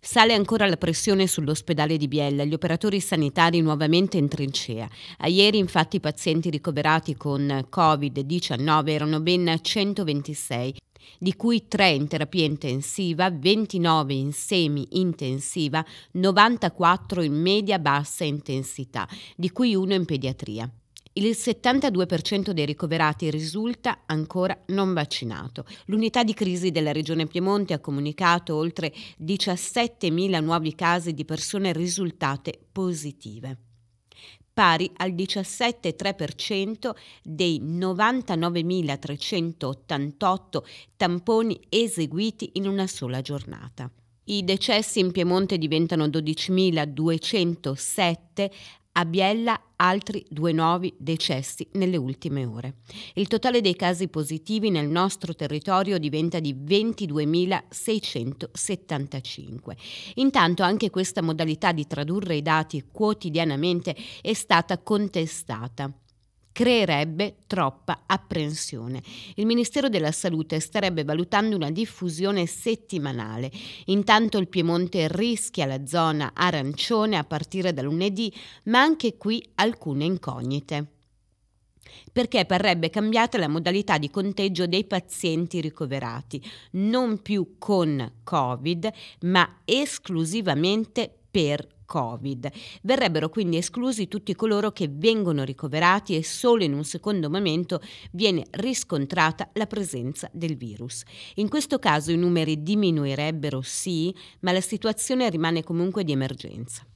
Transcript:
Sale ancora la pressione sull'ospedale di Biella, gli operatori sanitari nuovamente in trincea. A ieri infatti i pazienti ricoverati con Covid-19 erano ben 126, di cui 3 in terapia intensiva, 29 in semi-intensiva, 94 in media-bassa intensità, di cui 1 in pediatria. Il 72% dei ricoverati risulta ancora non vaccinato. L'unità di crisi della Regione Piemonte ha comunicato oltre 17.000 nuovi casi di persone risultate positive pari al 17,3% dei 99.388 tamponi eseguiti in una sola giornata. I decessi in Piemonte diventano 12.207 a Biella altri due nuovi decessi nelle ultime ore. Il totale dei casi positivi nel nostro territorio diventa di 22.675. Intanto anche questa modalità di tradurre i dati quotidianamente è stata contestata creerebbe troppa apprensione. Il Ministero della Salute starebbe valutando una diffusione settimanale. Intanto il Piemonte rischia la zona arancione a partire da lunedì, ma anche qui alcune incognite perché parrebbe cambiata la modalità di conteggio dei pazienti ricoverati, non più con Covid, ma esclusivamente per Covid. Verrebbero quindi esclusi tutti coloro che vengono ricoverati e solo in un secondo momento viene riscontrata la presenza del virus. In questo caso i numeri diminuirebbero sì, ma la situazione rimane comunque di emergenza.